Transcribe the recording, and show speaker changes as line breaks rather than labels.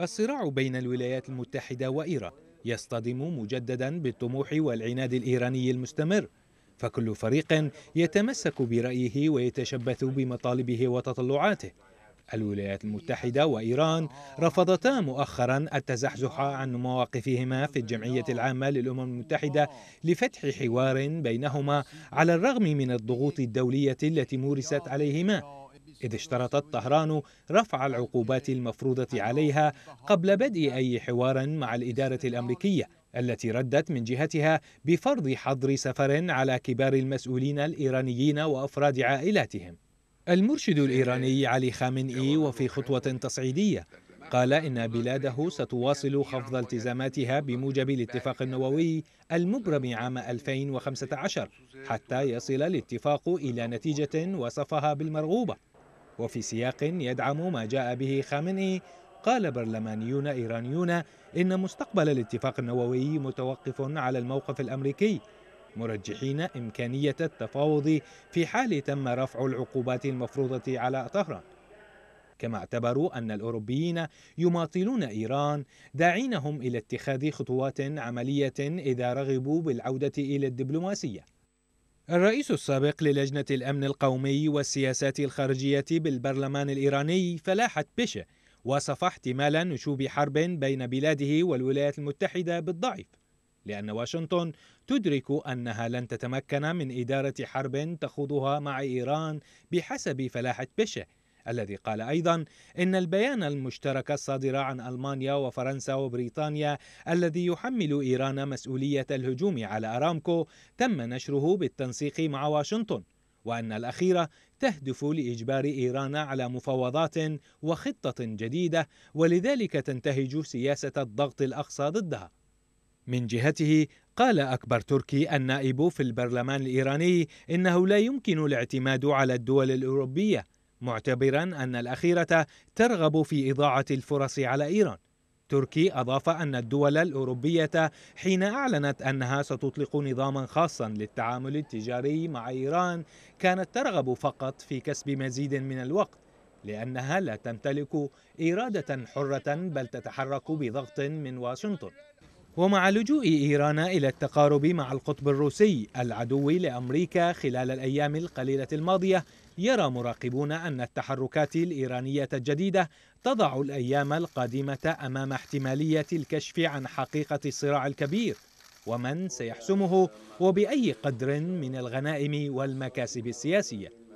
الصراع بين الولايات المتحدة وإيران يصطدم مجددا بالطموح والعناد الإيراني المستمر فكل فريق يتمسك برأيه ويتشبث بمطالبه وتطلعاته الولايات المتحدة وإيران رفضتا مؤخرا التزحزح عن مواقفهما في الجمعية العامة للأمم المتحدة لفتح حوار بينهما على الرغم من الضغوط الدولية التي مورست عليهما إذ اشترطت طهران رفع العقوبات المفروضة عليها قبل بدء أي حوار مع الإدارة الأمريكية التي ردت من جهتها بفرض حظر سفر على كبار المسؤولين الإيرانيين وأفراد عائلاتهم المرشد الإيراني علي خامنئي وفي خطوة تصعيدية قال إن بلاده ستواصل خفض التزاماتها بموجب الاتفاق النووي المبرم عام 2015 حتى يصل الاتفاق إلى نتيجة وصفها بالمرغوبة وفي سياق يدعم ما جاء به خامنئي قال برلمانيون إيرانيون إن مستقبل الاتفاق النووي متوقف على الموقف الأمريكي مرجحين إمكانية التفاوض في حال تم رفع العقوبات المفروضة على طهران كما اعتبروا أن الأوروبيين يماطلون إيران داعينهم إلى اتخاذ خطوات عملية إذا رغبوا بالعودة إلى الدبلوماسية الرئيس السابق للجنة الأمن القومي والسياسات الخارجية بالبرلمان الإيراني فلاحت بشه وصف احتمال نشوب حرب بين بلاده والولايات المتحدة بالضعف لأن واشنطن تدرك أنها لن تتمكن من إدارة حرب تخوضها مع إيران بحسب فلاحة بيشه الذي قال أيضا إن البيان المشترك الصادر عن ألمانيا وفرنسا وبريطانيا الذي يحمل إيران مسؤولية الهجوم على أرامكو تم نشره بالتنسيق مع واشنطن وأن الأخيرة تهدف لإجبار إيران على مفاوضات وخطة جديدة ولذلك تنتهج سياسة الضغط الأقصى ضدها من جهته قال أكبر تركي النائب في البرلمان الإيراني إنه لا يمكن الاعتماد على الدول الأوروبية معتبرا أن الأخيرة ترغب في إضاعة الفرص على إيران تركي أضاف أن الدول الأوروبية حين أعلنت أنها ستطلق نظاما خاصا للتعامل التجاري مع إيران كانت ترغب فقط في كسب مزيد من الوقت لأنها لا تمتلك إرادة حرة بل تتحرك بضغط من واشنطن ومع لجوء إيران إلى التقارب مع القطب الروسي العدو لأمريكا خلال الأيام القليلة الماضية يرى مراقبون أن التحركات الإيرانية الجديدة تضع الأيام القادمة أمام احتمالية الكشف عن حقيقة الصراع الكبير ومن سيحسمه وبأي قدر من الغنائم والمكاسب السياسية